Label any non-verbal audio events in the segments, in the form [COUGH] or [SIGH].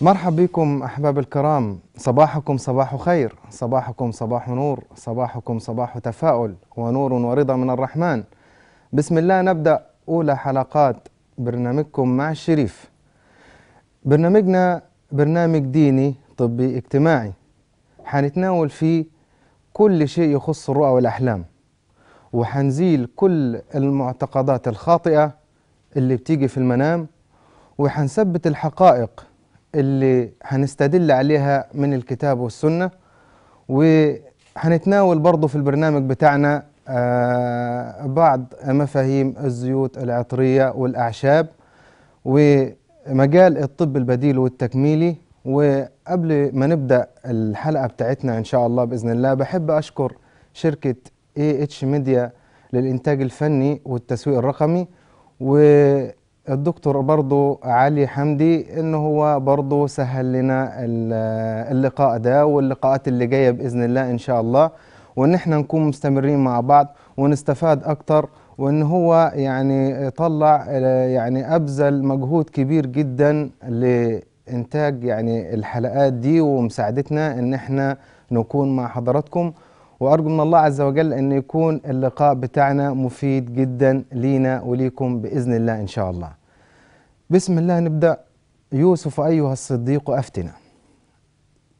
مرحبا بكم أحباب الكرام صباحكم صباح خير صباحكم صباح نور صباحكم صباح تفاؤل ونور ورضا من الرحمن بسم الله نبدأ أولى حلقات برنامجكم مع الشريف برنامجنا برنامج ديني طبي اجتماعي حنتناول فيه كل شيء يخص الرؤى والأحلام وحنزيل كل المعتقدات الخاطئة اللي بتيجي في المنام وحنثبت الحقائق اللي هنستدل عليها من الكتاب والسنة وهنتناول برضه في البرنامج بتاعنا آه، بعض مفاهيم الزيوت العطرية والأعشاب ومجال الطب البديل والتكميلي وقبل ما نبدأ الحلقة بتاعتنا إن شاء الله بإذن الله بحب أشكر شركة AH ميديا للإنتاج الفني والتسويق الرقمي و الدكتور برضو علي حمدي انه هو برضو سهل لنا اللقاء ده واللقاءات اللي جايه باذن الله ان شاء الله وان احنا نكون مستمرين مع بعض ونستفاد اكتر وان هو يعني طلع آه، يعني ابذل مجهود كبير جدا لانتاج يعني الحلقات دي ومساعدتنا ان احنا نكون مع حضراتكم وارجو من الله عز وجل ان يكون اللقاء بتاعنا مفيد جدا لينا وليكم باذن الله ان شاء الله بسم الله نبدأ يوسف أيها الصديق أفتنا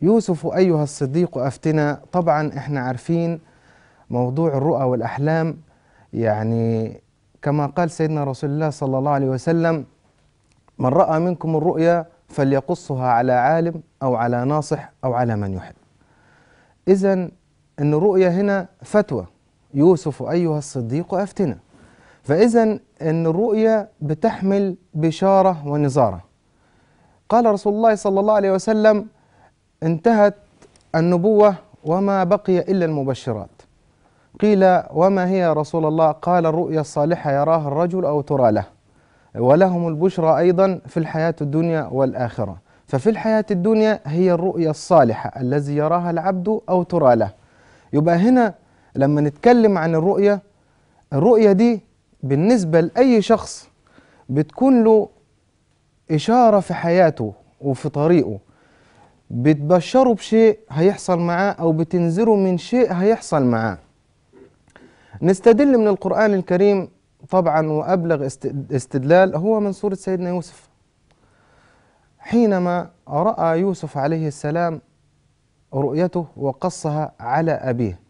يوسف أيها الصديق أفتنا طبعا احنا عارفين موضوع الرؤى والأحلام يعني كما قال سيدنا رسول الله صلى الله عليه وسلم من رأى منكم الرؤيا فليقصها على عالم أو على ناصح أو على من يحب إذا أن الرؤيا هنا فتوى يوسف أيها الصديق أفتنا فإذا أن الرؤيا بتحمل بشارة ونظارة قال رسول الله صلى الله عليه وسلم انتهت النبوة وما بقي إلا المبشرات قيل وما هي يا رسول الله قال الرؤيا الصالحة يراها الرجل أو ترى له ولهم البشرى أيضا في الحياة الدنيا والآخرة ففي الحياة الدنيا هي الرؤيا الصالحة الذي يراها العبد أو ترى له يبقى هنا لما نتكلم عن الرؤية الرؤية دي بالنسبة لأي شخص بتكون له إشارة في حياته وفي طريقه بتبشره بشيء هيحصل معاه أو بتنذره من شيء هيحصل معاه نستدل من القرآن الكريم طبعا وأبلغ استدلال هو من سورة سيدنا يوسف حينما رأى يوسف عليه السلام رؤيته وقصها على أبيه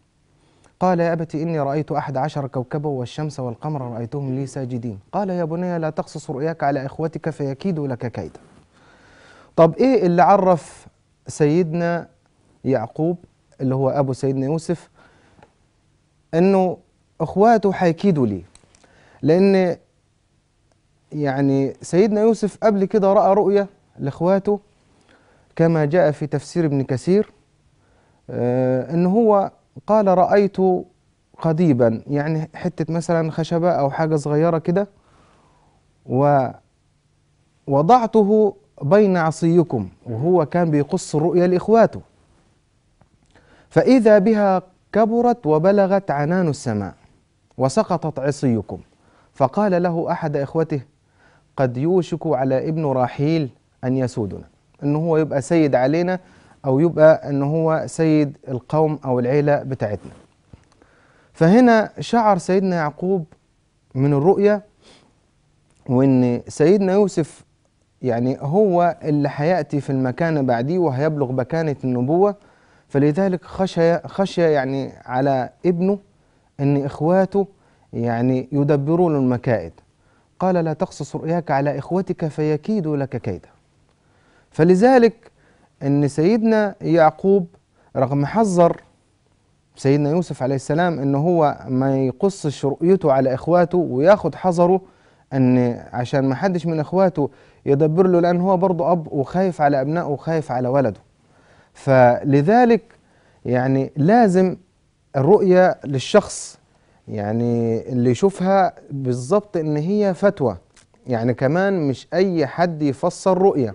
قال يا أبت إني رأيت أحد عشر كوكبا والشمس والقمر رأيتهم لي ساجدين قال يا بني لا تقصص رؤياك على إخوتك فيكيدوا لك كيدا طب إيه اللي عرف سيدنا يعقوب اللي هو أبو سيدنا يوسف أنه إخواته هيكيدوا ليه لأن يعني سيدنا يوسف قبل كده رأى رؤية لإخواته كما جاء في تفسير ابن كثير أنه أن هو قال رأيت قضيبا يعني حتة مثلا خشبة أو حاجة صغيرة كده ووضعته بين عصيكم وهو كان بيقص الرؤيا لإخواته فإذا بها كبرت وبلغت عنان السماء وسقطت عصيكم فقال له أحد إخوته قد يوشك على ابن راحيل أن يسودنا إن هو يبقى سيد علينا أو يبقى أن هو سيد القوم أو العيلة بتاعتنا فهنا شعر سيدنا يعقوب من الرؤية وأن سيدنا يوسف يعني هو اللي هيأتي في المكانة بعديه وهيبلغ مكانة النبوة فلذلك خشية خشية يعني على ابنه أن إخواته يعني يدبروا له المكائد قال لا تقصص رؤياك على إخوتك فيكيدوا لك كيدا فلذلك ان سيدنا يعقوب رغم حذر سيدنا يوسف عليه السلام ان هو ما يقصش رؤيته على اخواته وياخد حذره ان عشان ما حدش من اخواته يدبر له لان هو برضه اب وخايف على ابنائه وخايف على ولده فلذلك يعني لازم الرؤية للشخص يعني اللي يشوفها بالظبط ان هي فتوى يعني كمان مش اي حد يفسر رؤيه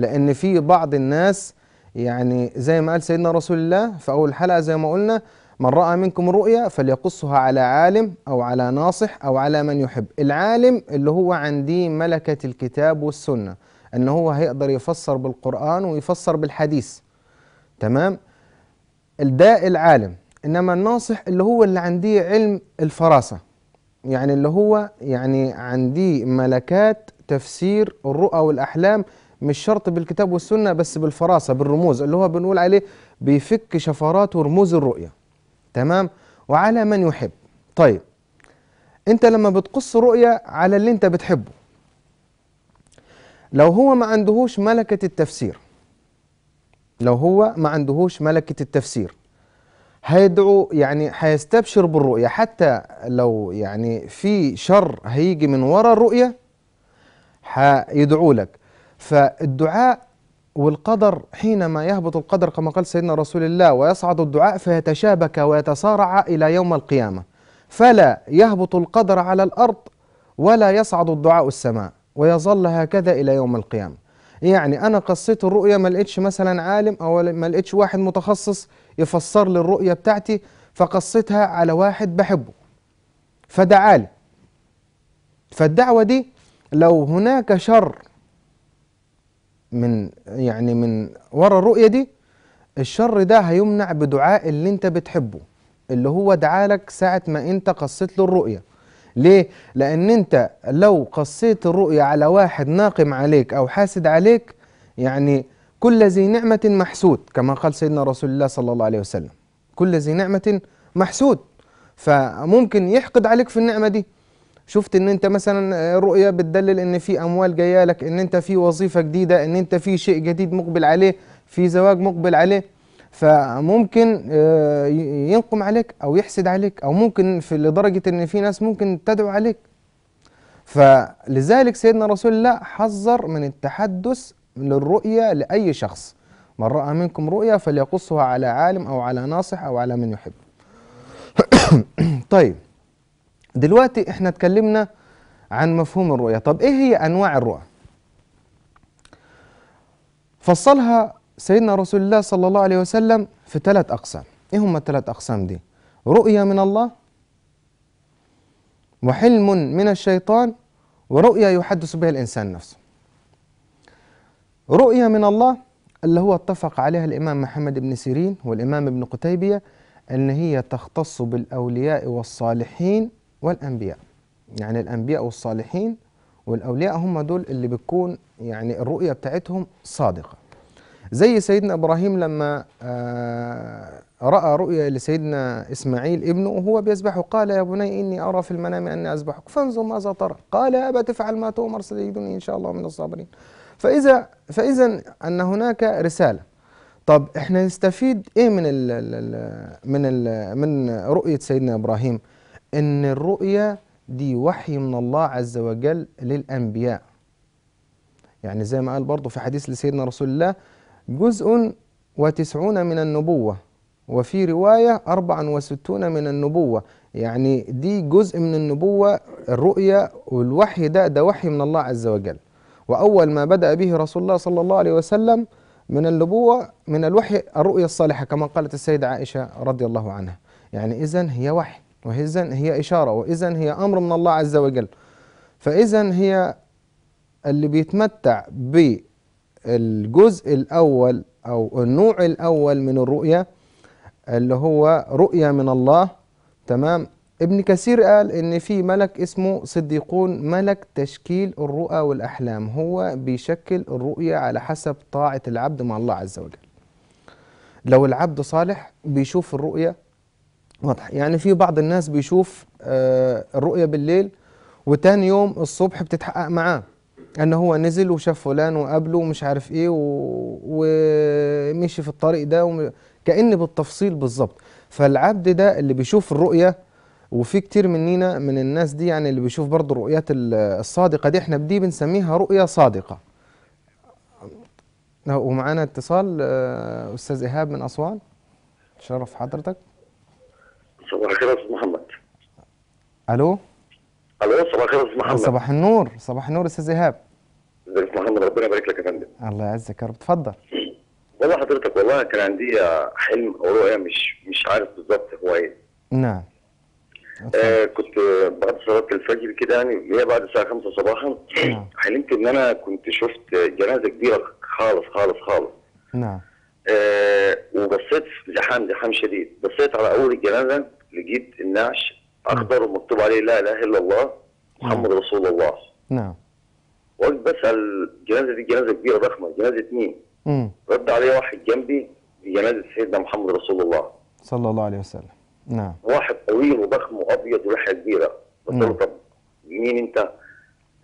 لأن في بعض الناس يعني زي ما قال سيدنا رسول الله في أول حلقة زي ما قلنا من رأى منكم رؤيا فليقصها على عالم أو على ناصح أو على من يحب العالم اللي هو عندي ملكة الكتاب والسنة أن هو هيقدر يفسر بالقرآن ويفسر بالحديث تمام الداء العالم إنما الناصح اللي هو اللي عندي علم الفراسة يعني اللي هو يعني عندي ملكات تفسير الرؤى والأحلام مش شرط بالكتاب والسنة بس بالفراسة بالرموز اللي هو بنقول عليه بيفك شفرات ورموز الرؤية تمام وعلى من يحب طيب انت لما بتقص رؤية على اللي انت بتحبه لو هو ما عندهوش ملكة التفسير لو هو ما عندهوش ملكة التفسير هيدعو يعني هيستبشر بالرؤية حتى لو يعني في شر هيجي من ورا الرؤية هيدعو لك فالدعاء والقدر حينما يهبط القدر كما قال سيدنا رسول الله ويصعد الدعاء فيتشابك ويتصارع إلى يوم القيامة فلا يهبط القدر على الأرض ولا يصعد الدعاء السماء ويظل هكذا إلى يوم القيامة يعني أنا قصيت الرؤية ما لقيتش مثلا عالم أو ما لقيتش واحد متخصص يفسر لي الرؤية بتاعتي فقصيتها على واحد بحبه فدعالي فالدعوة دي لو هناك شر من يعني من ورا الرؤيه دي الشر ده هيمنع بدعاء اللي انت بتحبه اللي هو دعالك ساعه ما انت قصيت له الرؤيه ليه لان انت لو قصيت الرؤيه على واحد ناقم عليك او حاسد عليك يعني كل ذي نعمه محسود كما قال سيدنا رسول الله صلى الله عليه وسلم كل ذي نعمه محسود فممكن يحقد عليك في النعمه دي شفت ان انت مثلا آه، رؤيه بتدلل ان في اموال جايه لك ان انت في وظيفه جديده ان انت في شيء جديد مقبل عليه في زواج مقبل عليه فممكن آه، ينقم عليك او يحسد عليك او ممكن في لدرجه ان في ناس ممكن تدعو عليك فلذلك سيدنا رسول الله حذر من التحدث للرؤية لاي شخص من راى منكم رؤيا فليقصها على عالم او على ناصح او على من يحب [COUGHS] طيب دلوقتي احنا اتكلمنا عن مفهوم الرؤية طب ايه هي انواع الرؤى فصلها سيدنا رسول الله صلى الله عليه وسلم في ثلاث اقسام ايه هم الثلاث اقسام دي رؤية من الله وحلم من الشيطان ورؤية يحدث بها الانسان نفسه رؤية من الله اللي هو اتفق عليها الامام محمد بن سيرين والامام ابن قتيبية ان هي تختص بالاولياء والصالحين والأنبياء يعني الأنبياء والصالحين والأولياء هم دول اللي بتكون يعني الرؤية بتاعتهم صادقة زي سيدنا إبراهيم لما آه، رأى رؤية لسيدنا إسماعيل ابنه وهو بيسبحه قال يا بني إني أرى في المنام أني أسبحك فانظر ماذا ترى قال يا أبا تفعل ما تؤمر سيدني إن شاء الله من الصابرين فإذا فإذا أن هناك رسالة طب إحنا نستفيد إيه من الـ من الـ من رؤية سيدنا إبراهيم ان الرؤيا دي وحي من الله عز وجل للانبياء يعني زي ما قال برضه في حديث لسيدنا رسول الله جزء وتسعون من النبوة وفي رواية أربعة وستون من النبوة يعني دي جزء من النبوة الرؤية والوحي ده ده وحي من الله عز وجل وأول ما بدأ به رسول الله صلى الله عليه وسلم من النبوة من الوحي الرؤية الصالحة كما قالت السيدة عائشة رضي الله عنها يعني إذن هي وحي وإذا هي إشارة وإذا هي أمر من الله عز وجل فإذا هي اللي بيتمتع بالجزء الأول أو النوع الأول من الرؤية اللي هو رؤية من الله تمام ابن كثير قال ان في ملك اسمه صديقون ملك تشكيل الرؤى والاحلام هو بيشكل الرؤيه على حسب طاعه العبد مع الله عز وجل لو العبد صالح بيشوف الرؤيه واضح يعني في بعض الناس بيشوف آه، الرؤية بالليل وتاني يوم الصبح بتتحقق معاه ان هو نزل وشاف فلان وقابله ومش عارف ايه ومشي في الطريق ده وم... كأن بالتفصيل بالظبط فالعبد ده اللي بيشوف الرؤية وفي كتير مننا من الناس دي يعني اللي بيشوف برضه الرؤيات الصادقة دي احنا دي بنسميها رؤية صادقة ومعانا اتصال آه، استاذ ايهاب من اسوان شرف حضرتك صباح الخير استاذ محمد الو الو صباح الخير استاذ محمد صباح النور صباح النور استاذ ايهاب ازيك يا محمد ربنا يبارك لك يا فندم الله يعزك يا رب اتفضل والله حضرتك والله كان عندي حلم او رؤيه مش مش عارف بالظبط هو ايه نعم آه كنت بعد صلاه الفجر كده يعني اللي هي بعد الساعه 5 صباحا نعم. حلمت ان انا كنت شفت جنازه كبيره خالص خالص خالص نعم آه وبصيت زحام زحام شديد بصيت على اول الجنازه لقيت النعش اخضر ومكتوب عليه لا اله الا الله محمد نعم. رسول الله نعم وقت بسال الجنازه دي جنازه كبيره ضخمه جنازه مين؟ رد علي واحد جنبي بجنازه سيدنا محمد رسول الله صلى الله عليه وسلم نعم واحد طويل وضخم وابيض ولحيه كبيره قلت له نعم. طب مين انت؟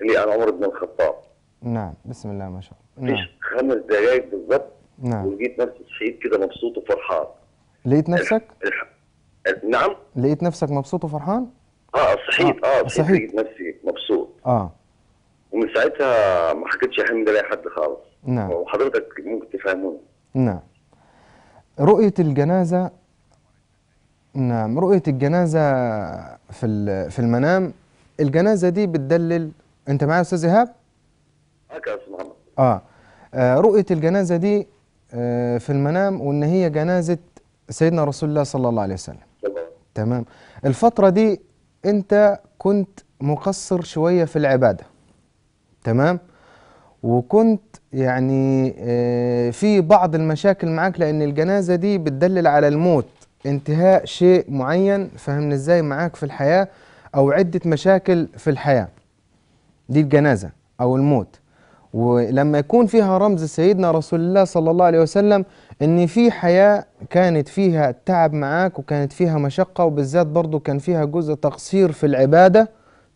اللي انا عمر بن الخطاب نعم بسم الله ما شاء الله نعم خمس دقائق بالظبط نعم ولقيت نفسي صحيت كده مبسوط وفرحان لقيت نفسك؟ الح... الح... نعم لقيت نفسك مبسوط وفرحان؟ اه صحيت اه, آه، صحيت لقيت نفسي مبسوط اه ومن ساعتها ما حكيتش الحمد لله لحد خالص نعم وحضرتك ممكن تفهموني نعم رؤية الجنازة نعم رؤية الجنازة في في المنام الجنازة دي بتدلل أنت معايا أستاذ إيهاب؟ معاك يا محمد آه. آه. رؤية الجنازة دي آه، في المنام وإن هي جنازة سيدنا رسول الله صلى الله عليه وسلم تمام الفترة دي أنت كنت مقصر شوية في العبادة تمام وكنت يعني آه، في بعض المشاكل معاك لأن الجنازة دي بتدلل على الموت انتهاء شيء معين فهمنا ازاي معاك في الحياة أو عدة مشاكل في الحياة دي الجنازة أو الموت ولما يكون فيها رمز سيدنا رسول الله صلى الله عليه وسلم ان في حياة كانت فيها تعب معاك وكانت فيها مشقة وبالذات برضو كان فيها جزء تقصير في العبادة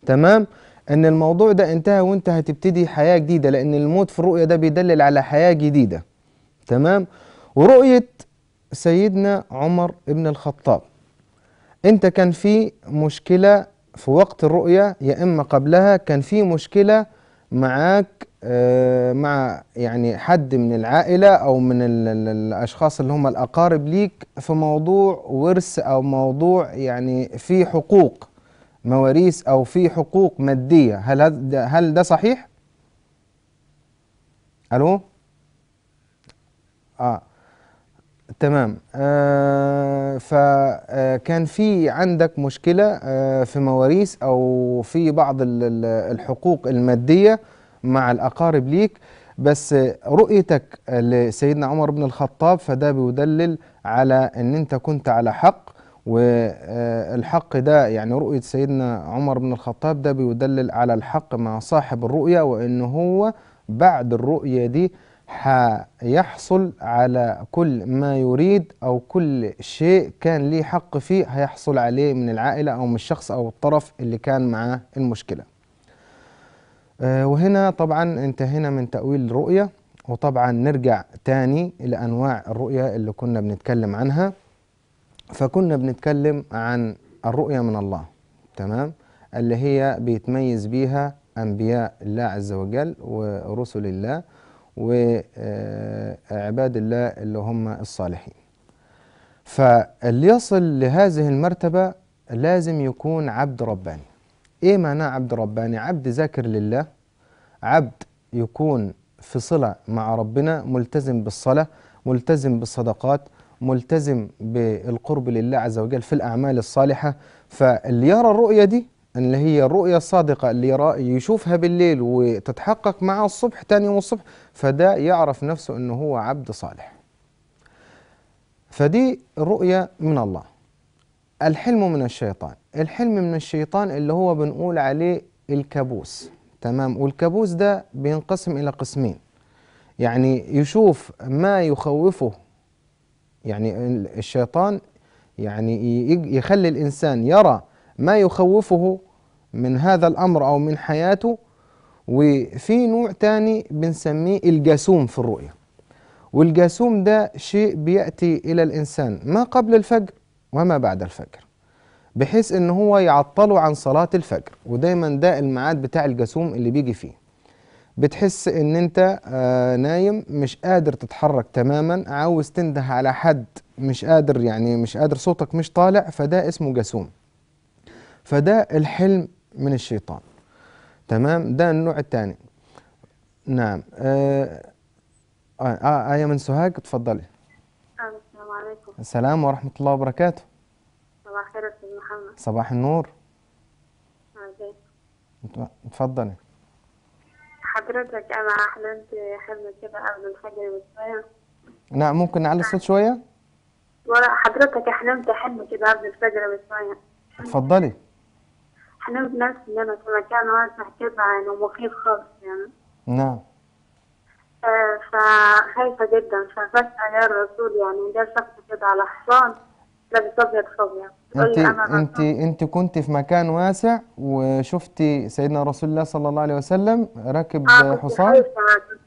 تمام ان الموضوع ده انتهى وانت هتبتدي حياة جديدة لان الموت في الرؤية ده بيدلل على حياة جديدة تمام ورؤية سيدنا عمر ابن الخطاب انت كان في مشكلة في وقت الرؤية يا اما قبلها كان في مشكلة معاك آه، مع يعني حد من العائلة أو من الأشخاص اللي هم الأقارب ليك في موضوع ورث أو موضوع يعني في حقوق مواريث أو في حقوق مادية هل ده هل ده صحيح؟ ألو؟ آه تمام آه فكان آه، في عندك مشكلة آه في مواريث أو في بعض الحقوق المادية مع الأقارب ليك بس رؤيتك لسيدنا عمر بن الخطاب فده بيدلل على أن أنت كنت على حق والحق ده يعني رؤية سيدنا عمر بن الخطاب ده بيدلل على الحق مع صاحب الرؤية وأنه هو بعد الرؤية دي هيحصل على كل ما يريد أو كل شيء كان ليه حق فيه هيحصل عليه من العائلة أو من الشخص أو الطرف اللي كان معاه المشكلة آه، وهنا طبعا انتهينا من تأويل الرؤية وطبعا نرجع تاني لأنواع الرؤية اللي كنا بنتكلم عنها فكنا بنتكلم عن الرؤية من الله تمام اللي هي بيتميز بيها أنبياء الله عز وجل ورسل الله وعباد آه، الله اللي هم الصالحين فاللي يصل لهذه المرتبة لازم يكون عبد رباني ايه معناه عبد رباني عبد ذاكر لله عبد يكون في صلة مع ربنا ملتزم بالصلاة ملتزم بالصدقات ملتزم بالقرب لله عز وجل في الأعمال الصالحة فاللي يرى الرؤية دي اللي هي الرؤية الصادقة اللي يرى يشوفها بالليل وتتحقق معه الصبح ثاني يوم الصبح فده يعرف نفسه أنه هو عبد صالح فدي رؤية من الله الحلم من الشيطان الحلم من الشيطان اللي هو بنقول عليه الكابوس تمام والكابوس ده بينقسم إلى قسمين يعني يشوف ما يخوفه يعني الشيطان يعني يخلي الإنسان يرى ما يخوفه من هذا الأمر أو من حياته وفي نوع تاني بنسميه الجاسوم في الرؤية والجاسوم ده شيء بيأتي إلى الإنسان ما قبل الفجر وما بعد الفجر بحيث ان هو يعطله عن صلاه الفجر ودايما ده الميعاد بتاع الجاسوم اللي بيجي فيه بتحس ان انت آه، نايم مش قادر تتحرك تماما عاوز تنده على حد مش قادر يعني مش قادر صوتك مش طالع فده اسمه جاسوم فده الحلم من الشيطان تمام ده النوع الثاني نعم آه،, آه آه آية من سهاج اتفضلي السلام عليكم السلام ورحمة الله وبركاته صباح الخير استاذ محمد صباح النور اتفضلي حضرتك انا حلمت حلم كده قبل الفجر بشويه نعم ممكن نعلي الصوت شويه ولا حضرتك حلمت حلم كده قبل الفجر بشويه اتفضلي حلمت نفسي ان انا في مكان واسع كده يعني ومخيف خالص يعني نعم آه، فخايفة جدا فبسأل يا الرسول يعني ده شخص كده على حصان انت انت انت كنت في مكان واسع وشفتي سيدنا رسول الله صلى الله عليه وسلم راكب آه حصان خايفة.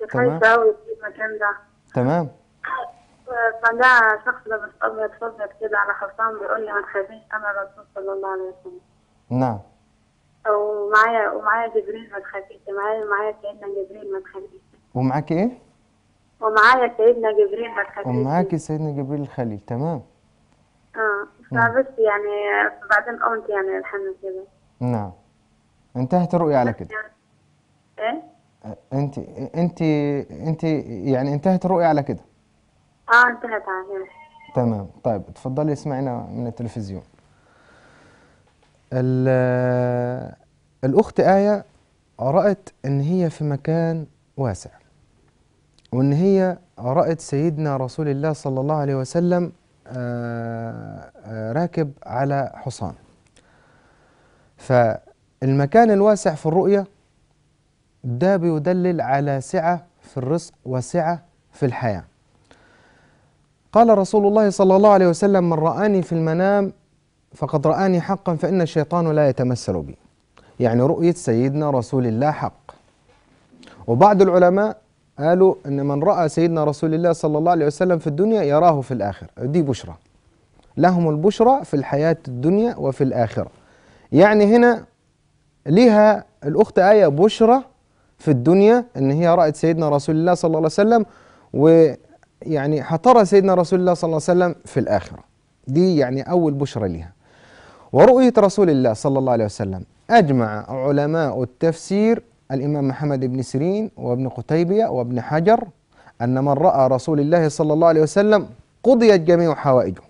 كنت خايفه قوي في المكان ده تمام فجاء شخص لابس ابيض فوق كده على حصان بيقول لي ما تخافيش انا الرسول صلى الله عليه وسلم نعم ومعايا ومعايا جبريل ما تخافيش معايا معايا سيدنا جبريل ما تخافيش ومعاكي ايه؟ ومعايا سيدنا جبريل ما تخافيش ومعاكي سيدنا جبريل الخليل تمام اه فبس يعني بعدين قمت يعني الحمد لله نعم انتهت الرؤية على كده ايه انت انت انت يعني انتهت الرؤية على كده اه انتهت على كده تمام طيب اتفضلي اسمعينا من التلفزيون الأخت آية رأت أن هي في مكان واسع وأن هي رأت سيدنا رسول الله صلى الله عليه وسلم آه، آه، راكب على حصان فالمكان الواسع في الرؤية ده بيدلل على سعة في الرزق وسعة في الحياة قال رسول الله صلى الله عليه وسلم من رآني في المنام فقد رآني حقا فإن الشيطان لا يتمثل بي يعني رؤية سيدنا رسول الله حق وبعض العلماء قالوا ان من راى سيدنا رسول الله صلى الله عليه وسلم في الدنيا يراه في الاخره دي بشرى لهم البشرى في الحياه الدنيا وفي الاخره يعني هنا ليها الاخت ايه بشرى في الدنيا ان هي رات سيدنا رسول الله صلى الله عليه وسلم ويعني هترى سيدنا رسول الله صلى الله عليه وسلم في الاخره دي يعني اول بشرى ليها ورؤيه رسول الله صلى الله عليه وسلم اجمع علماء التفسير الإمام محمد بن سيرين وابن قتيبية وابن حجر أن من رأى رسول الله صلى الله عليه وسلم قضيت جميع حوائجه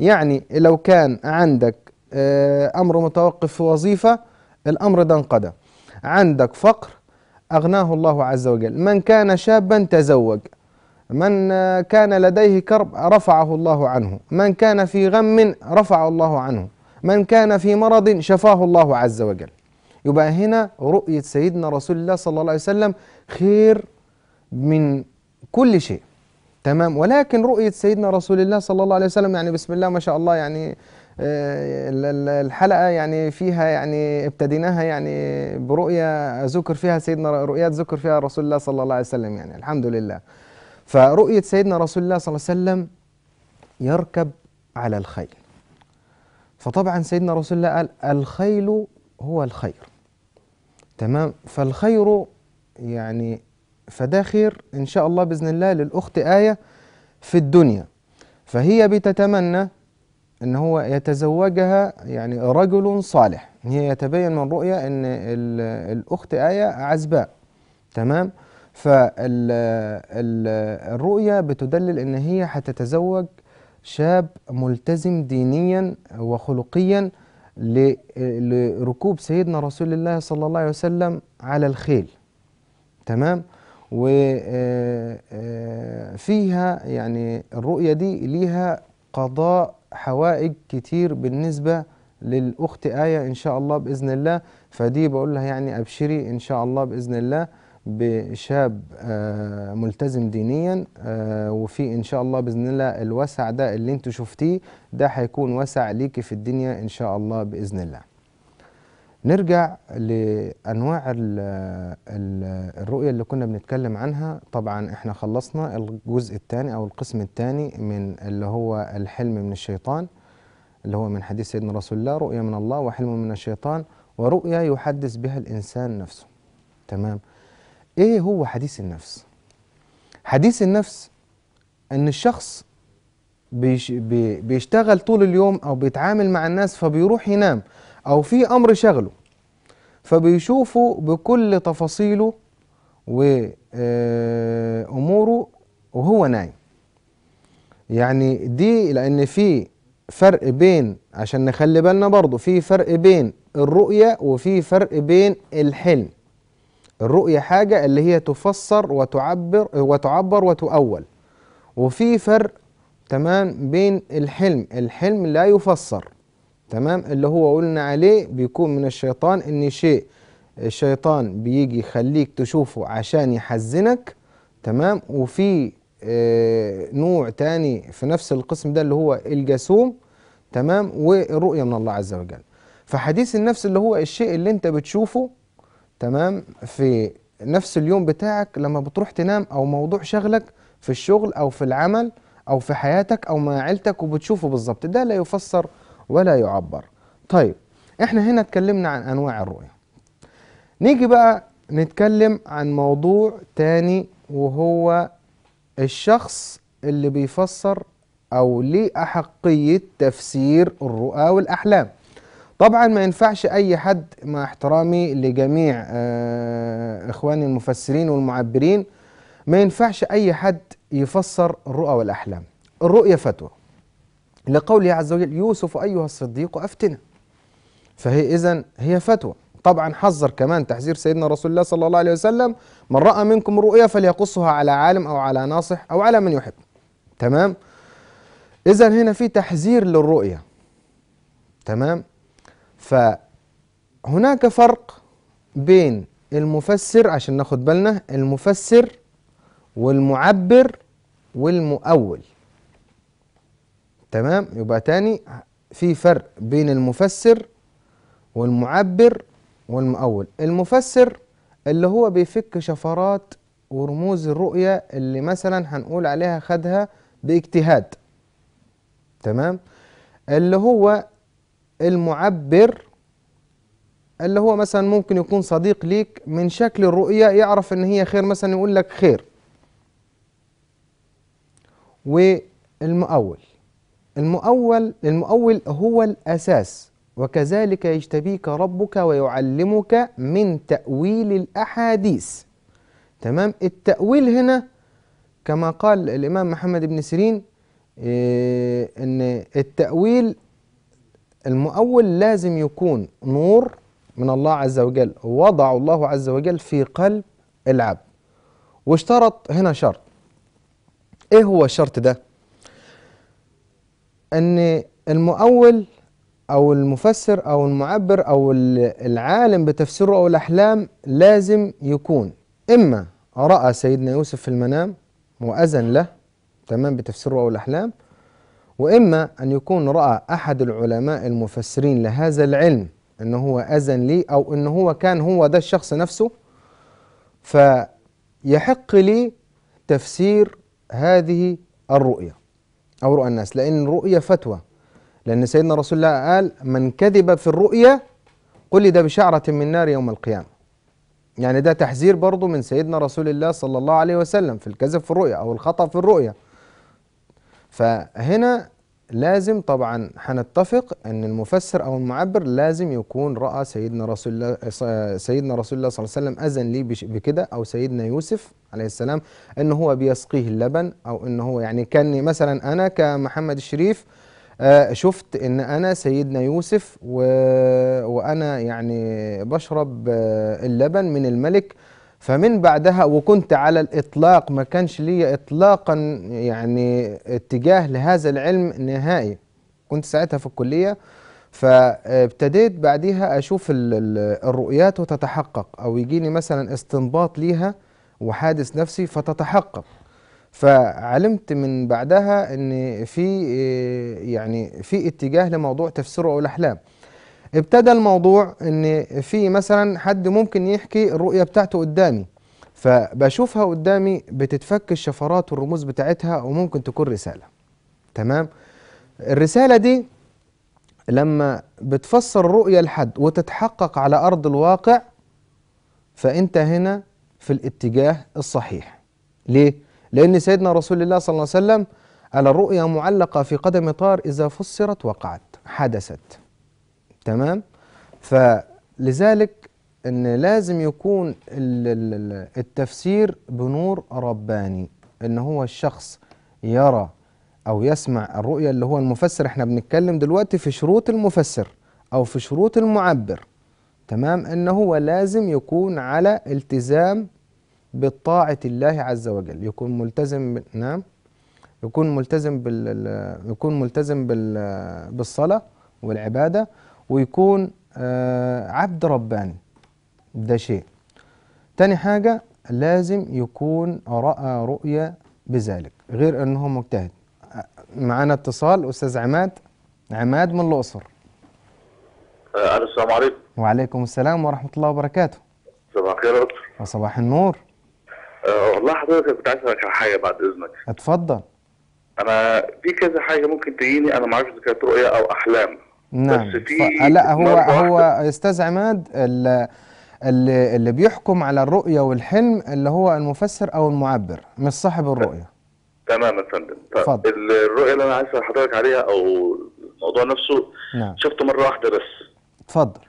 يعني لو كان عندك آه، أمر متوقف في وظيفة الأمر ده انقضى عندك فقر أغناه الله عز وجل من كان شابا تزوج من آه، كان لديه كرب رفعه الله عنه من كان في غم رفعه الله عنه من كان في مرض شفاه الله عز وجل يبقى هنا رؤية سيدنا رسول الله صلى الله عليه وسلم خير من كل شيء تمام ولكن رؤية سيدنا رسول الله صلى الله عليه وسلم يعني بسم الله ما شاء الله يعني آه، الحلقة يعني فيها يعني ابتديناها يعني برؤية ذكر فيها سيدنا رؤيات ذكر فيها رسول الله صلى الله عليه وسلم يعني الحمد لله فرؤية سيدنا رسول الله صلى الله عليه وسلم يركب على الخيل فطبعا سيدنا رسول الله قال الخيل هو الخير تمام فالخير يعني فده خير إن شاء الله بإذن الله للأخت آية في الدنيا فهي بتتمنى ان هو يتزوجها يعني رجل صالح هي يتبين من رؤيا ان الاخت ايه عزباء تمام فالرؤيا بتدلل ان هي هتتزوج شاب ملتزم دينيا وخلقيا لركوب سيدنا رسول الله صلى الله عليه وسلم على الخيل تمام وفيها آه، آه، يعني الرؤية دي ليها قضاء حوائج كتير بالنسبة للأخت آية إن شاء الله بإذن الله فدي بقول لها يعني أبشري إن شاء الله بإذن الله بشاب آه، ملتزم دينيا آه، وفي ان شاء الله باذن الله الوسع ده اللي انتوا شفتيه ده هيكون وسع ليكي في الدنيا ان شاء الله باذن الله نرجع لانواع الرؤيه اللي كنا بنتكلم عنها طبعا احنا خلصنا الجزء الثاني او القسم الثاني من اللي هو الحلم من الشيطان اللي هو من حديث سيدنا رسول الله رؤيه من الله وحلم من الشيطان ورؤيه يحدث بها الانسان نفسه تمام ايه هو حديث النفس حديث النفس ان الشخص بيش بيشتغل طول اليوم او بيتعامل مع الناس فبيروح ينام او في امر شغله فبيشوفه بكل تفاصيله واموره آه، وهو نايم يعني دي لان في فرق بين عشان نخلي بالنا برضه في فرق بين الرؤية وفي فرق بين الحلم الرؤية حاجة اللي هي تفسر وتعبر وتعبر وتؤول وفي فرق تمام بين الحلم الحلم لا يفسر تمام اللي هو قلنا عليه بيكون من الشيطان ان شيء الشيطان بيجي يخليك تشوفه عشان يحزنك تمام وفي آه، نوع تاني في نفس القسم ده اللي هو الجاسوم تمام والرؤية من الله عز وجل فحديث النفس اللي هو الشيء اللي انت بتشوفه تمام في نفس اليوم بتاعك لما بتروح تنام او موضوع شغلك في الشغل او في العمل او في حياتك او مع عيلتك وبتشوفه بالظبط ده لا يفسر ولا يعبر طيب احنا هنا اتكلمنا عن انواع الرؤيه نيجي بقى نتكلم عن موضوع تاني وهو الشخص اللي بيفسر او ليه احقيه تفسير الرؤى والاحلام طبعا ما ينفعش اي حد مع احترامي لجميع آه، اخواني المفسرين والمعبرين ما ينفعش اي حد يفسر الرؤى والاحلام الرؤيا فتوى لقوله عز وجل يوسف ايها الصديق افتنا فهي اذا هي فتوى طبعا حذر كمان تحذير سيدنا رسول الله صلى الله عليه وسلم من راى منكم رؤيا فليقصها على عالم او على ناصح او على من يحب تمام اذا هنا في تحذير للرؤيا تمام فهناك فرق بين المفسر عشان ناخد بالنا المفسر والمعبر والمؤول تمام يبقى تاني في فرق بين المفسر والمعبر والمؤول المفسر اللي هو بيفك شفرات ورموز الرؤية اللي مثلا هنقول عليها خدها باجتهاد تمام اللي هو المعبر اللي هو مثلا ممكن يكون صديق ليك من شكل الرؤية يعرف ان هي خير مثلا يقول لك خير والمؤول المؤول المؤول هو الأساس وكذلك يجتبيك ربك ويعلمك من تأويل الأحاديث تمام التأويل هنا كما قال الإمام محمد بن سيرين إيه ان التأويل المؤول لازم يكون نور من الله عز وجل وضع الله عز وجل في قلب العبد واشترط هنا شرط ايه هو الشرط ده ان المؤول او المفسر او المعبر او العالم بتفسيره او الاحلام لازم يكون اما راى سيدنا يوسف في المنام واذن له تمام بتفسيره او الاحلام وإما أن يكون رأى أحد العلماء المفسرين لهذا العلم أنه هو أذن لي أو أنه هو كان هو ده الشخص نفسه فيحق لي تفسير هذه الرؤية أو رؤى الناس لأن الرؤية فتوى لأن سيدنا رسول الله قال من كذب في الرؤية قل ده بشعرة من نار يوم القيامة يعني ده تحذير برضه من سيدنا رسول الله صلى الله عليه وسلم في الكذب في الرؤية أو الخطأ في الرؤية فهنا لازم طبعا هنتفق ان المفسر او المعبر لازم يكون راى سيدنا رسول الله سيدنا رسول الله صلى الله عليه وسلم اذن لي بكده او سيدنا يوسف عليه السلام ان هو بيسقيه اللبن او ان هو يعني كان مثلا انا كمحمد الشريف آه، شفت ان انا سيدنا يوسف وانا يعني بشرب آه، اللبن من الملك فمن بعدها وكنت على الإطلاق ما كانش ليا إطلاقا يعني اتجاه لهذا العلم نهائي كنت ساعتها في الكلية فابتديت بعديها أشوف الرؤيات وتتحقق أو يجيني مثلا استنباط ليها وحادث نفسي فتتحقق فعلمت من بعدها ان في يعني في اتجاه لموضوع تفسير الاحلام ابتدى الموضوع ان في مثلا حد ممكن يحكي الرؤيه بتاعته قدامي فبشوفها قدامي بتتفك الشفرات والرموز بتاعتها وممكن تكون رساله تمام الرساله دي لما بتفسر رؤيه لحد وتتحقق على ارض الواقع فانت هنا في الاتجاه الصحيح ليه لان سيدنا رسول الله صلى الله عليه وسلم على الرؤيا معلقه في قدم طار اذا فسرت وقعت حدثت تمام فلذلك ان لازم يكون التفسير بنور رباني ان هو الشخص يرى او يسمع الرؤية اللي هو المفسر احنا بنتكلم دلوقتي في شروط المفسر او في شروط المعبر تمام ان هو لازم يكون على التزام بطاعة الله عز وجل يكون ملتزم نعم يكون ملتزم بال يكون ملتزم بال بالصلاة والعبادة ويكون آه، عبد رباني ده شيء تاني حاجة لازم يكون رأى رؤية بذلك غير أنه مجتهد آه، معانا اتصال أستاذ عماد عماد من الأقصر ألو آه، السلام عليكم وعليكم السلام ورحمة الله وبركاته صباح الخير يا دكتور وصباح النور والله حضرتك كنت عايز أسألك على حاجة بعد إذنك اتفضل أنا في كذا حاجة ممكن تجيني أنا ما أعرفش إذا كانت رؤية أو أحلام نعم بس في لا هو هو استاذ عماد اللي, اللي بيحكم على الرؤيه والحلم اللي هو المفسر او المعبر مش صاحب الرؤيه تمام يا فندم طيب، اتفضل الرؤيه اللي انا عايز حضرتك عليها او الموضوع نفسه نعم. شفته مره واحده بس اتفضل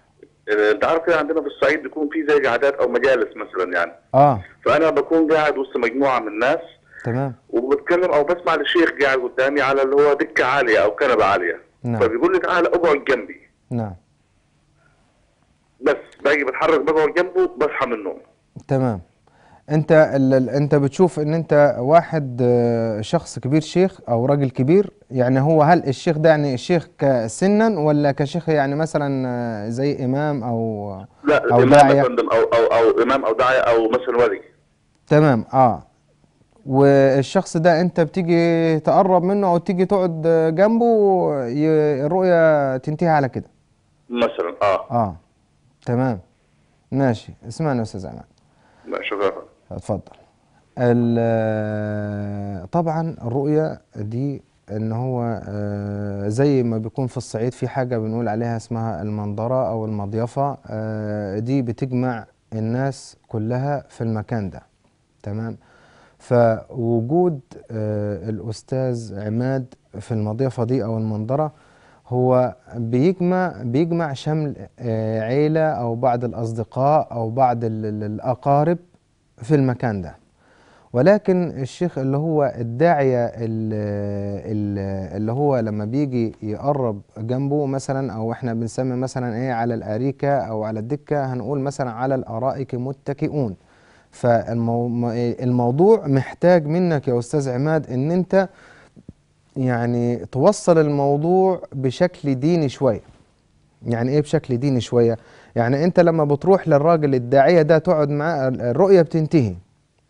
انت عارف كده عندنا في الصعيد بيكون في زي قعدات او مجالس مثلا يعني اه فانا بكون قاعد وسط مجموعه من الناس تمام وبتكلم او بسمع لشيخ قاعد قدامي على اللي هو دكه عاليه او كنبه عاليه نعم فبيقول لي تعالى اقعد جنبي نعم بس باجي بتحرك بقعد جنبه بصحى من النوم تمام انت انت بتشوف ان انت واحد آه، شخص كبير شيخ او راجل كبير يعني هو هل الشيخ ده يعني شيخ كسنا ولا كشيخ يعني مثلا آه، زي امام او لا او امام داعية. او او او امام او داعيه او مثلا ولي تمام اه والشخص ده انت بتيجي تقرب منه او تيجي تقعد جنبه الرؤيه تنتهي على كده مثلا اه اه تمام ماشي اسمعني يا استاذ امان شكرا اتفضل طبعا الرؤيه دي ان هو آه، زي ما بيكون في الصعيد في حاجه بنقول عليها اسمها المنظره او المضيفه آه، دي بتجمع الناس كلها في المكان ده تمام فوجود آه، الأستاذ عماد في المضيفة دي أو المنظرة هو بيجمع بيجمع شمل آه، عيلة أو بعض الأصدقاء أو بعض الأقارب في المكان ده ولكن الشيخ اللي هو الداعية آه، اللي هو لما بيجي يقرب جنبه مثلا أو إحنا بنسمي مثلا إيه على الأريكة أو على الدكة هنقول مثلا على الأرائك متكئون فالموضوع إيه، محتاج منك يا أستاذ عماد أن أنت يعني توصل الموضوع بشكل ديني شوية يعني إيه بشكل ديني شوية؟ يعني أنت لما بتروح للراجل الداعية ده تقعد معاه الرؤية بتنتهي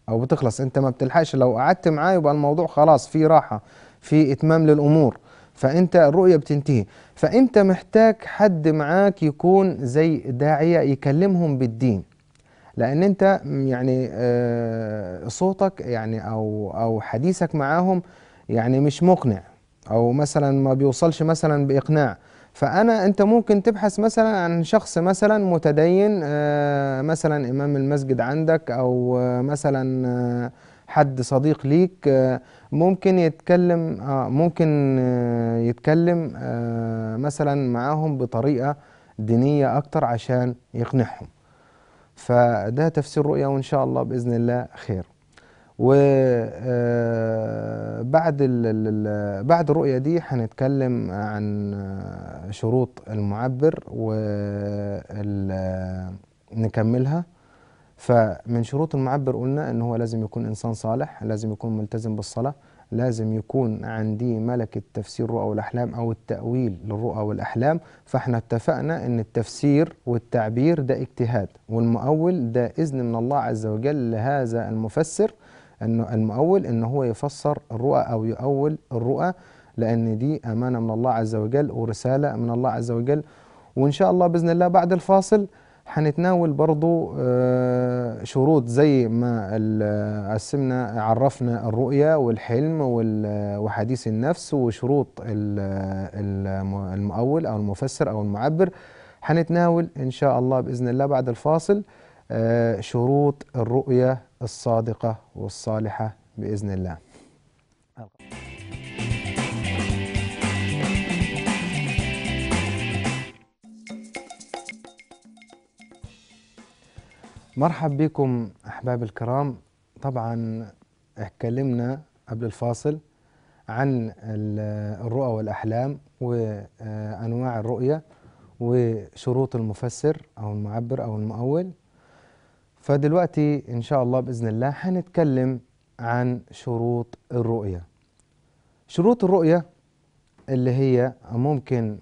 أو بتخلص أنت ما بتلحقش لو قعدت معاه يبقى الموضوع خلاص في راحة في إتمام للأمور فانت الرؤيه بتنتهي فانت محتاج حد معاك يكون زي داعيه يكلمهم بالدين لان انت يعني آه، صوتك يعني او او حديثك معاهم يعني مش مقنع او مثلا ما بيوصلش مثلا باقناع فانا انت ممكن تبحث مثلا عن شخص مثلا متدين آه، مثلا امام المسجد عندك او آه، مثلا حد صديق ليك ممكن يتكلم ممكن يتكلم مثلا معاهم بطريقه دينيه اكتر عشان يقنعهم فده تفسير رؤيا وإن شاء الله بإذن الله خير وبعد آه، بعد الرؤية دي هنتكلم عن آه، شروط المعبر ونكملها آه، فمن شروط المعبر قلنا ان هو لازم يكون انسان صالح لازم يكون ملتزم بالصلاه لازم يكون عندي ملكة تفسير رؤى والأحلام أو التأويل للرؤى والأحلام فإحنا اتفقنا أن التفسير والتعبير ده اجتهاد والمؤول ده إذن من الله عز وجل لهذا المفسر أنه المؤول أن هو يفسر الرؤى أو يؤول الرؤى لأن دي أمانة من الله عز وجل ورسالة من الله عز وجل وإن شاء الله بإذن الله بعد الفاصل هنتناول برضو آه، شروط زي ما قسمنا عرفنا الرؤية والحلم وحديث النفس وشروط المؤول أو المفسر أو المعبر هنتناول إن شاء الله بإذن الله بعد الفاصل آه، شروط الرؤية الصادقة والصالحة بإذن الله مرحب بكم أحباب الكرام طبعا اتكلمنا قبل الفاصل عن الرؤى والأحلام وأنواع الرؤية وشروط المفسر أو المعبر أو المؤول فدلوقتي إن شاء الله بإذن الله هنتكلم عن شروط الرؤية شروط الرؤية اللي هي ممكن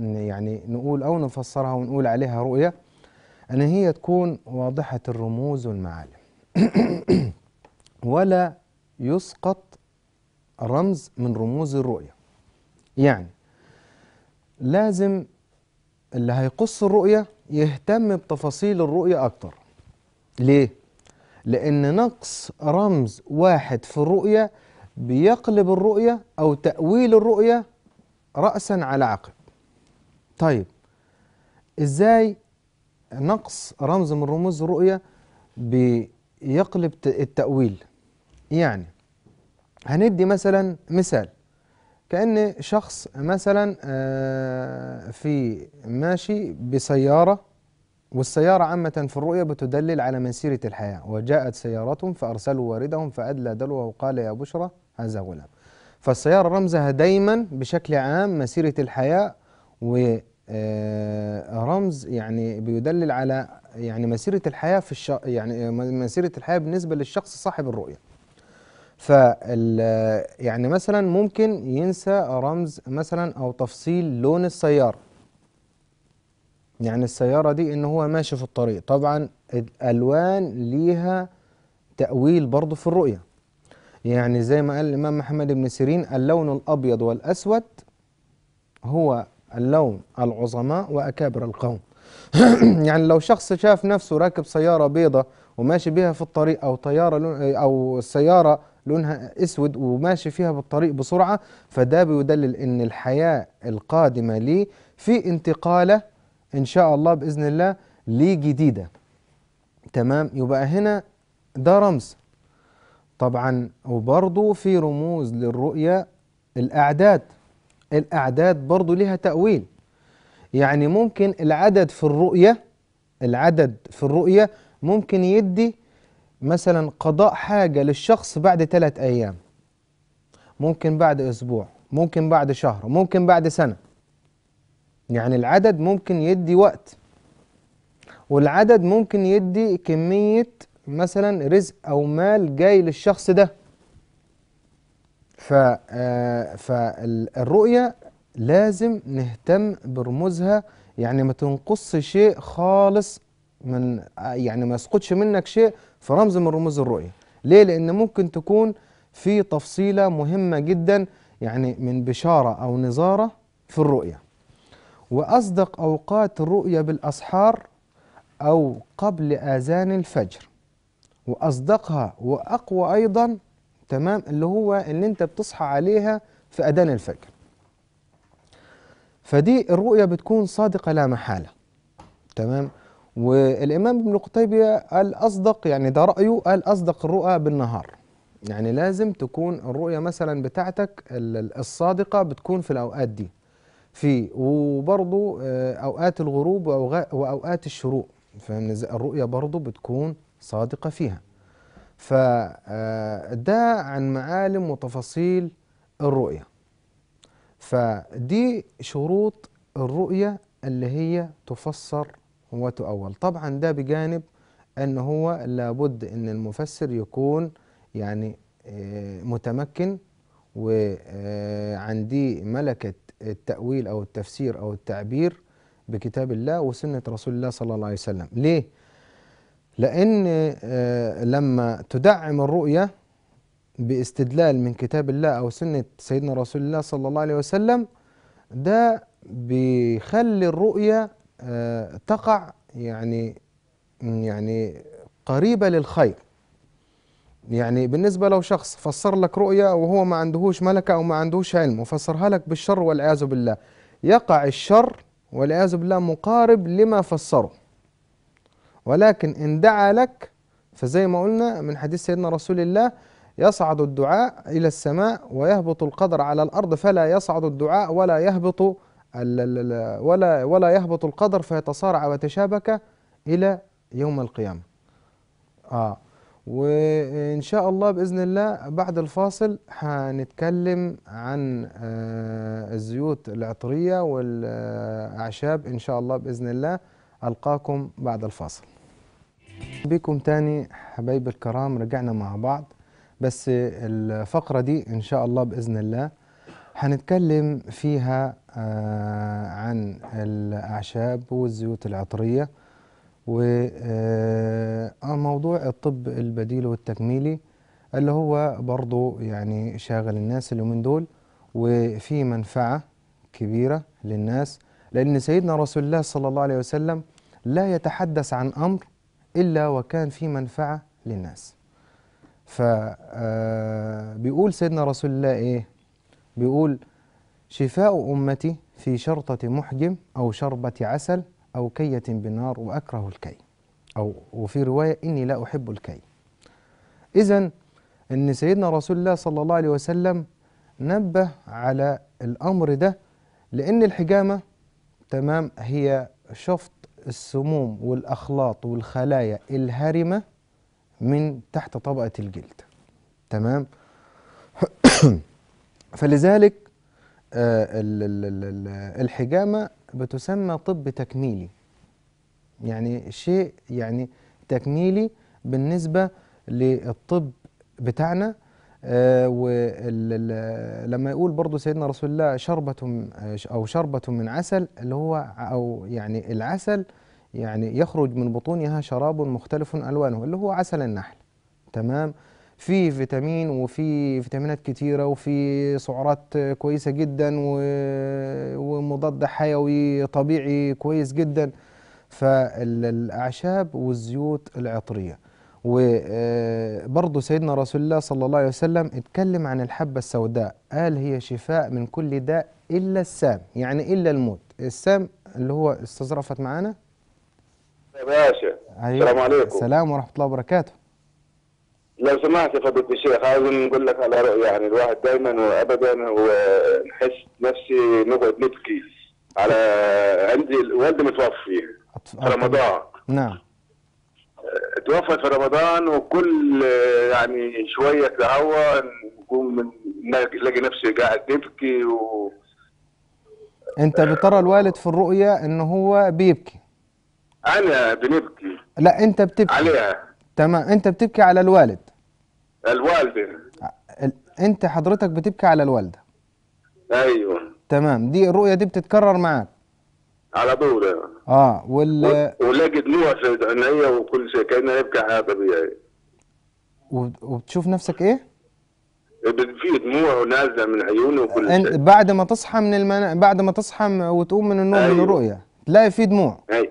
يعني نقول أو نفسرها ونقول عليها رؤية أن هي تكون واضحة الرموز والمعالم [CLEARS THROAT] ولا يسقط رمز من رموز الرؤية يعني لازم اللي هيقص الرؤية يهتم بتفاصيل الرؤية أكتر ليه؟ لأن نقص رمز واحد في الرؤية بيقلب الرؤية أو تأويل الرؤية رأسا على عقب طيب إزاي نقص رمز من رموز الرؤية بيقلب التأويل يعني هندي مثلا مثال كأن شخص مثلا آه، في ماشي بسيارة والسيارة عامة في الرؤية بتدلل على مسيرة الحياة وجاءت سيارتهم فأرسلوا واردهم فأدلى دلوه وقال يا بشرى هذا غلام فالسيارة رمزها دايما بشكل عام مسيرة الحياة و آه، رمز يعني بيدلل على يعني مسيره الحياه في الش... يعني مسيره الحياه بالنسبه للشخص صاحب الرؤيه ف يعني مثلا ممكن ينسى رمز مثلا او تفصيل لون السياره يعني السياره دي ان هو ماشي في الطريق طبعا الالوان ليها تاويل برضه في الرؤيه يعني زي ما قال الامام محمد بن سيرين اللون الابيض والاسود هو اللوم العظماء وأكابر القوم [CLEARS THROAT] يعني لو شخص شاف نفسه راكب سيارة بيضة وماشي بها في الطريق أو طيارة لون أو سيارة لونها اسود وماشي فيها بالطريق بسرعه فده بيدلل ان الحياه القادمه ليه في انتقاله ان شاء الله باذن الله جديده تمام يبقى هنا ده رمز طبعا وبرضه في رموز للرؤيه الاعداد الأعداد برضو لها تأويل يعني ممكن العدد في الرؤية العدد في الرؤية ممكن يدي مثلا قضاء حاجة للشخص بعد ثلاث أيام ممكن بعد أسبوع ممكن بعد شهر ممكن بعد سنة يعني العدد ممكن يدي وقت والعدد ممكن يدي كمية مثلا رزق أو مال جاي للشخص ده فالرؤية آه، لازم نهتم برموزها يعني ما تنقص شيء خالص من آه، يعني ما يسقطش منك شيء في رمز من رموز الرؤية ليه لأن ممكن تكون في تفصيلة مهمة جدا يعني من بشارة أو نظارة في الرؤية وأصدق أوقات الرؤية بالأسحار أو قبل آذان الفجر وأصدقها وأقوى أيضا تمام اللي هو اللي انت بتصحى عليها في اذان الفجر فدي الرؤية بتكون صادقة لا محالة تمام والإمام ابن قتيبة قال أصدق يعني ده رأيه قال أصدق الرؤى بالنهار يعني لازم تكون الرؤية مثلا بتاعتك الصادقة بتكون في الأوقات دي في وبرضو آه، أوقات الغروب وأوقات الشروق فالرؤية برضو بتكون صادقة فيها فده آه، عن معالم وتفاصيل الرؤية فدي شروط الرؤية اللي هي تفسر وتؤول طبعا ده بجانب أن هو لابد أن المفسر يكون يعني آه، متمكن وعندي آه، ملكة التأويل أو التفسير أو التعبير بكتاب الله وسنة رسول الله صلى الله عليه وسلم ليه؟ لأن آه، لما تدعم الرؤية باستدلال من كتاب الله أو سنة سيدنا رسول الله صلى الله عليه وسلم ده بيخلي الرؤية آه، تقع يعني يعني قريبة للخير يعني بالنسبة لو شخص فسر لك رؤية وهو ما عندهوش ملكة أو ما عندهوش علم وفسرها لك بالشر والعياذ بالله يقع الشر والعياذ بالله مقارب لما فسره ولكن إن دعا لك فزي ما قلنا من حديث سيدنا رسول الله يصعد الدعاء إلى السماء ويهبط القدر على الأرض فلا يصعد الدعاء ولا يهبط ولا ولا يهبط القدر فيتصارع ويتشابك إلى يوم القيامة. آه وإن شاء الله بإذن الله بعد الفاصل هنتكلم عن آه، الزيوت العطرية والأعشاب إن شاء الله بإذن الله ألقاكم بعد الفاصل. بكم تاني حبايب الكرام رجعنا مع بعض بس الفقرة دي إن شاء الله بإذن الله هنتكلم فيها آه، عن الأعشاب والزيوت العطرية وموضوع آه، الطب البديل والتكميلي اللي هو برضو يعني شاغل الناس اليومين دول وفي منفعة كبيرة للناس لأن سيدنا رسول الله صلى الله عليه وسلم لا يتحدث عن أمر إلا وكان في منفعة للناس فبيقول آه، سيدنا رسول الله إيه بيقول شفاء أمتي في شرطة محجم أو شربة عسل أو كية بنار وأكره الكي أو وفي رواية إني لا أحب الكي إذا أن سيدنا رسول الله صلى الله عليه وسلم نبه على الأمر ده لأن الحجامة تمام هي شفط السموم والأخلاط والخلايا الهرمة من تحت طبقة الجلد تمام [CLEARS THROAT] فلذلك آه، الحجامة بتسمى طب تكميلي يعني شيء يعني تكميلي بالنسبة للطب بتاعنا آه، ولما يقول برضو سيدنا رسول الله شربة آه، أو شربة من عسل اللي هو أو يعني العسل يعني يخرج من بطونها شراب مختلف ألوانه اللي هو عسل النحل تمام في فيتامين وفي فيتامينات كتيرة وفي سعرات كويسة جدا ومضاد حيوي طبيعي كويس جدا فالأعشاب والزيوت العطرية وبرضه سيدنا رسول الله صلى الله عليه وسلم اتكلم عن الحبة السوداء قال هي شفاء من كل داء إلا السام يعني إلا الموت السام اللي هو استظرفت معانا طيب يا باشا أيوة. السلام عليكم السلام ورحمة الله وبركاته لو سمحت يا فضيلة الشيخ عايز نقول لك على رأي يعني الواحد دايما وأبدا ونحس نفسي نقعد نبكي على عندي والدي متوفي في رمضان نعم توفى في رمضان وكل يعني شويه تهوى نقوم نلاقي نفسي قاعد نبكي و انت بترى الوالد في الرؤيه ان هو بيبكي انا بنبكي لا انت بتبكي عليها تمام انت بتبكي على الوالد الوالده انت حضرتك بتبكي على الوالده ايوه تمام دي الرؤيه دي بتتكرر معاك على طول اه وال ولاقي دموع في عينيا وكل شيء كانها يبكي حياه طبيعيه وبتشوف نفسك ايه؟ في دموع نازله من عيوني وكل شيء بعد ما تصحى من المنا... بعد ما تصحى وتقوم من النوم أيوه. من الرؤيه تلاقي في دموع أيوه.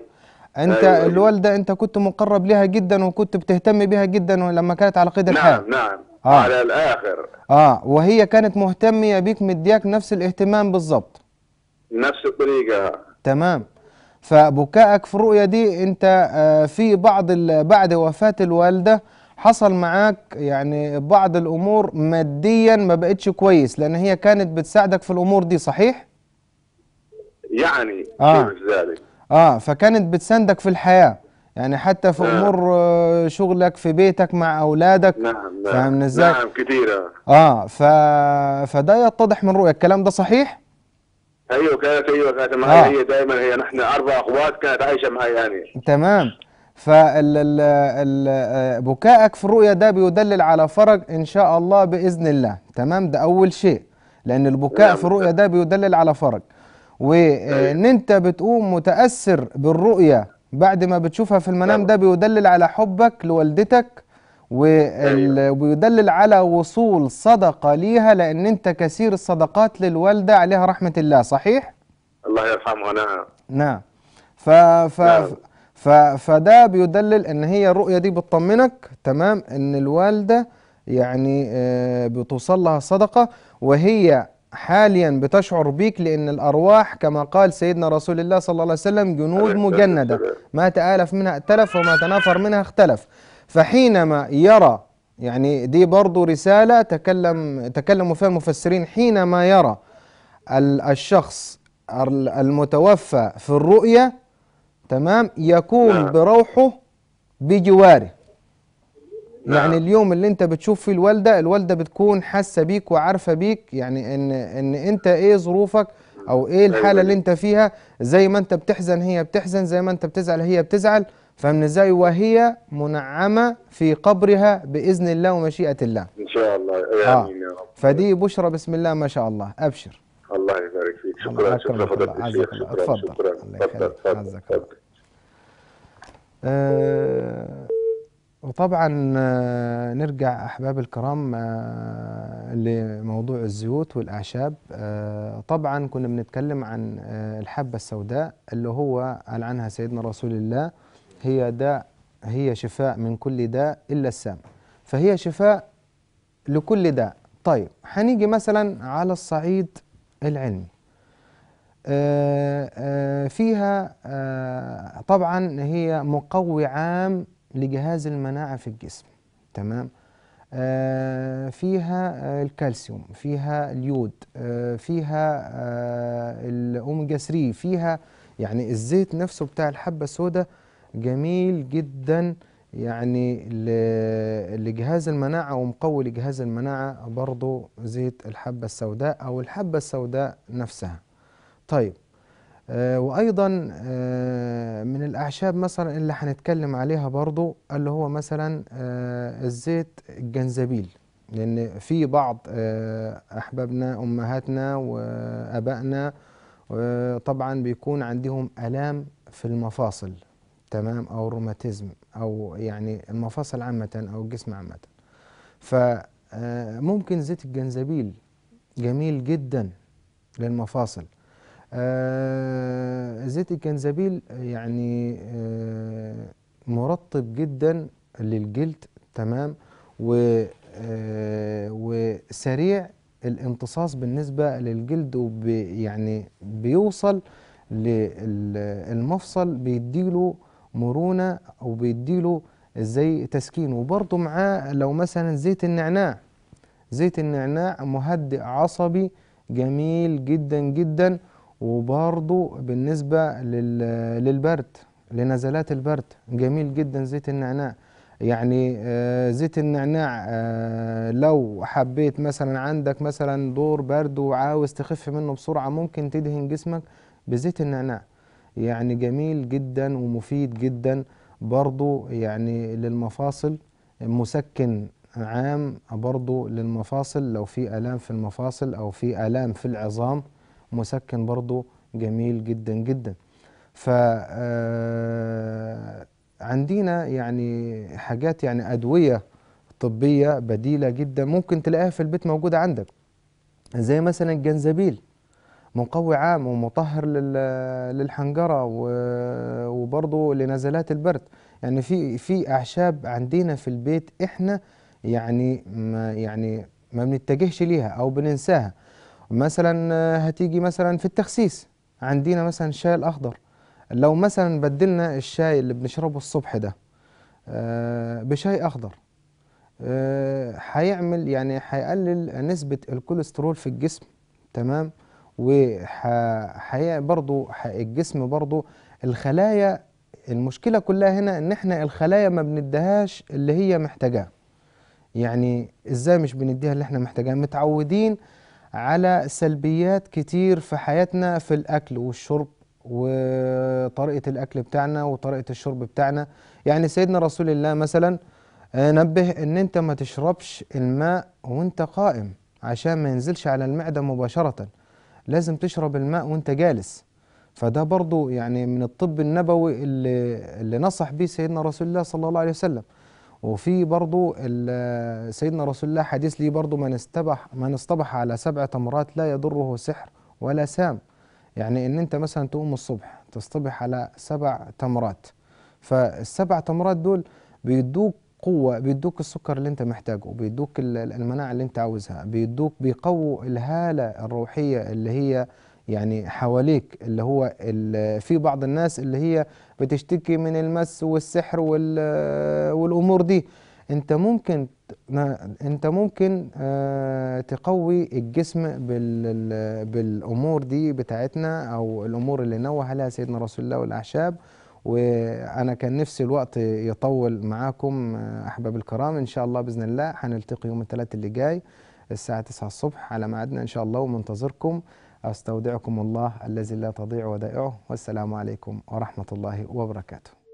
انت أيوه. الوالده انت كنت مقرب لها جدا وكنت بتهتم بها جدا لما كانت على قيد الحياه نعم نعم آه. على الاخر اه وهي كانت مهتميه بيك مدياك نفس الاهتمام بالظبط نفس الطريقه تمام فبكائك في الرؤية دي أنت آه، في بعض بعد وفاة الوالدة حصل معاك يعني بعض الأمور ماديا ما بقتش كويس لأن هي كانت بتساعدك في الأمور دي صحيح؟ يعني آه. ذلك آه فكانت بتساندك في الحياة يعني حتى في نعم. امور آه، شغلك في بيتك مع اولادك نعم نعم فاهمني ازاي؟ نعم كثيره اه ف... فده يتضح من رؤية الكلام ده صحيح؟ ايوه كانت ايوه كانت معي آه. هي دائما هي نحن اربع اخوات كانت عايشه معي يعني تمام فبكائك آه، في الرؤيا ده بيدلل على فرج ان شاء الله باذن الله تمام ده اول شيء لان البكاء نعم. في الرؤيا ده بيدلل على فرج وان آه، أيوة. انت بتقوم متاثر بالرؤيا بعد ما بتشوفها في المنام نعم. ده بيدلل على حبك لوالدتك أيوه. ويدلل على وصول صدقة ليها لأن أنت كثير الصدقات للوالدة عليها رحمة الله صحيح؟ الله يرحمها نعم نعم ف... ف... نعم. ف... فده بيدلل ان هي الرؤية دي بتطمنك تمام ان الوالدة يعني آه، بتوصل لها صدقة وهي حاليا بتشعر بيك لأن الأرواح كما قال سيدنا رسول الله صلى الله عليه وسلم جنود مجندة ما تآلف منها ائتلف وما تنافر منها اختلف فحينما يرى يعني دي برضو رسالة تكلم تكلموا فيها المفسرين حينما يرى الشخص المتوفى في الرؤية تمام يكون نعم. بروحه بجواره نعم. يعني اليوم اللي انت بتشوف فيه الوالده الوالده بتكون حاسه بيك وعارفه بيك يعني ان ان انت ايه ظروفك او ايه الحاله أيوة. اللي انت فيها زي ما انت بتحزن هي بتحزن زي ما انت بتزعل هي بتزعل فاهمني ازاي وهي منعمه في قبرها باذن الله ومشيئه الله ان شاء الله امين يا آه. رب فدي بشرى بسم الله ما شاء الله ابشر الله يبارك فيك شكرا شكرا فضيله الشيخ شكرا شكرا تفضل تفضل تفضل آه، وطبعا آه، نرجع احباب الكرام لموضوع الزيوت والاعشاب طبعا كنا بنتكلم عن الحبه السوداء اللي هو قال عنها سيدنا رسول الله هي داء هي شفاء من كل داء إلا السام فهي شفاء لكل داء طيب هنيجي مثلا على الصعيد العلمي آه، آه، فيها آه، طبعا هي مقوي عام لجهاز المناعة في الجسم تمام فيها الكالسيوم فيها اليود فيها الأوميجا 3 فيها يعني الزيت نفسه بتاع الحبة السوداء جميل جدا يعني لجهاز المناعة ومقوي لجهاز المناعة برضو زيت الحبة السوداء أو الحبة السوداء نفسها طيب آه وأيضا آه من الأعشاب مثلا اللي هنتكلم عليها برضو اللي هو مثلا آه الزيت الجنزبيل لأن في بعض آه، أحبابنا أمهاتنا وأبائنا آه، طبعا بيكون عندهم ألام في المفاصل تمام او روماتيزم او يعني المفاصل عامه او الجسم عامه فممكن آه، زيت الجنزبيل جميل جدا للمفاصل آه، زيت الجنزبيل يعني آه، مرطب جدا للجلد تمام و وسريع الامتصاص بالنسبة للجلد وبي يعني بيوصل للمفصل بيديله مرونة وبيديله زي تسكين وبرضه معاه لو مثلا زيت النعناع زيت النعناع مهدئ عصبي جميل جدا جدا وبرضه بالنسبة للبرد لنزلات البرد جميل جدا زيت النعناع يعني آه، زيت النعناع آه، لو حبيت مثلا عندك مثلا دور برد وعاوز تخف منه بسرعة ممكن تدهن جسمك بزيت النعناع يعني جميل جدا ومفيد جدا برضو يعني للمفاصل مسكن عام برضو للمفاصل لو في آلام في المفاصل أو في آلام في العظام مسكن برضو جميل جدا جدا ف آه، عندنا يعني حاجات يعني أدوية طبية بديلة جدا ممكن تلاقيها في البيت موجودة عندك زي مثلا الجنزبيل منقوي عام ومطهر للحنجره وبرضه لنزلات البرد يعني في في اعشاب عندنا في البيت احنا يعني ما يعني ما بنتجهش ليها او بننساها مثلا هتيجي مثلا في التخسيس عندنا مثلا الشاي الاخضر لو مثلا بدلنا الشاي اللي بنشربه الصبح ده آه، بشاي اخضر آه، هيعمل يعني هيقلل نسبه الكوليسترول في الجسم تمام وحقيقة برضو الجسم برضو الخلايا المشكلة كلها هنا ان احنا الخلايا ما بنديهاش اللي هي محتاجاه يعني ازاي مش بنديها اللي احنا محتاجاه متعودين على سلبيات كتير في حياتنا في الاكل والشرب وطريقة الاكل بتاعنا وطريقة الشرب بتاعنا يعني سيدنا رسول الله مثلا آه، نبه ان انت ما تشربش الماء وانت قائم عشان ما ينزلش على المعدة مباشرة لازم تشرب الماء وانت جالس فده برضو يعني من الطب النبوي اللي, اللي نصح به سيدنا رسول الله صلى الله عليه وسلم وفي برضو سيدنا رسول الله حديث ليه برضو من استبح من اصطبح على سبع تمرات لا يضره سحر ولا سام يعني ان انت مثلا تقوم الصبح تصطبح على سبع تمرات فالسبع تمرات دول بيدوك قوه بيدوك السكر اللي انت محتاجه بيدوك المناعه اللي انت عاوزها بيدوك بيقووا الهاله الروحيه اللي هي يعني حواليك اللي هو في بعض الناس اللي هي بتشتكي من المس والسحر والامور دي انت ممكن انت ممكن آه، تقوي الجسم بالامور دي بتاعتنا او الامور اللي نوه عليها سيدنا رسول الله والاعشاب وانا كان نفسي الوقت يطول معاكم آه، احباب الكرام ان شاء الله باذن الله هنلتقي يوم الثلاث اللي جاي الساعه 9 الصبح على ميعادنا ان شاء الله ومنتظركم استودعكم الله الذي لا تضيع ودائعه والسلام عليكم ورحمه الله وبركاته